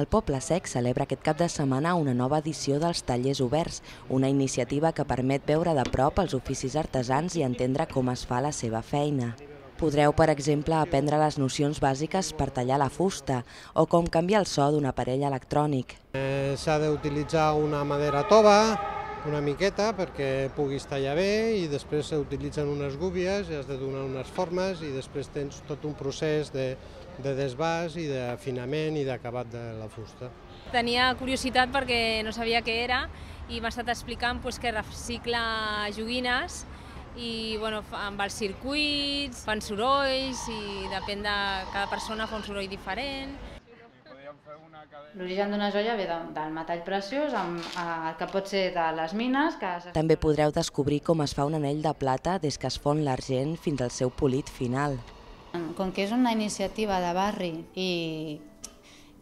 El Poble Sec celebra aquest cap de setmana una nova edició dels Tallers Oberts, una iniciativa que permet veure de prop els oficis artesans i entendre com es fa la seva feina. Podreu, per exemple, aprendre les nocions bàsiques per tallar la fusta o com canviar el so d'un aparell electrònic. Eh, s'ha d'utilitzar una madera tova, una miqueta perquè puguis tallar bé i després s'utilitzen unes gúbies i has de donar unes formes i després tens tot un procés de, de desbàs i d'afinament i d'acabat de la fusta. Tenia curiositat perquè no sabia què era i m'ha estat explicant pues, que recicla joguines i bueno, amb els circuits, fan sorolls i depèn de cada persona fa un soroll diferent. L'origen d'una joia ve del metall preciós, amb, eh, que pot ser de les mines... Que... També podreu descobrir com es fa un anell de plata des que es fon l'argent fins al seu polit final. Com que és una iniciativa de barri i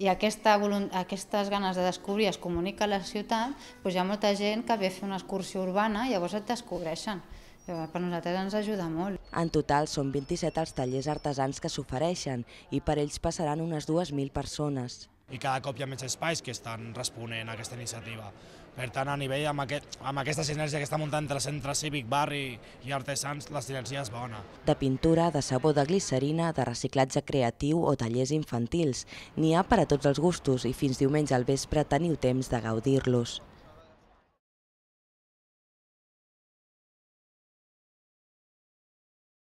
i aquesta aquestes ganes de descobrir es comunica a la ciutat, doncs hi ha molta gent que ve a fer una excursió urbana i llavors et descobreixen. Eh, per nosaltres ens ajuda molt. En total són 27 els tallers artesans que s'ofereixen i per ells passaran unes 2.000 persones. I cada cop hi ha més espais que estan responent a aquesta iniciativa. Per tant, a nivell, amb, aquest, amb aquesta sinergia que està muntant entre centre cívic, barri i artesans, la sinergia és bona. De pintura, de sabó de glicerina, de reciclatge creatiu o tallers infantils. N'hi ha per a tots els gustos i fins diumenge al vespre teniu temps de gaudir-los.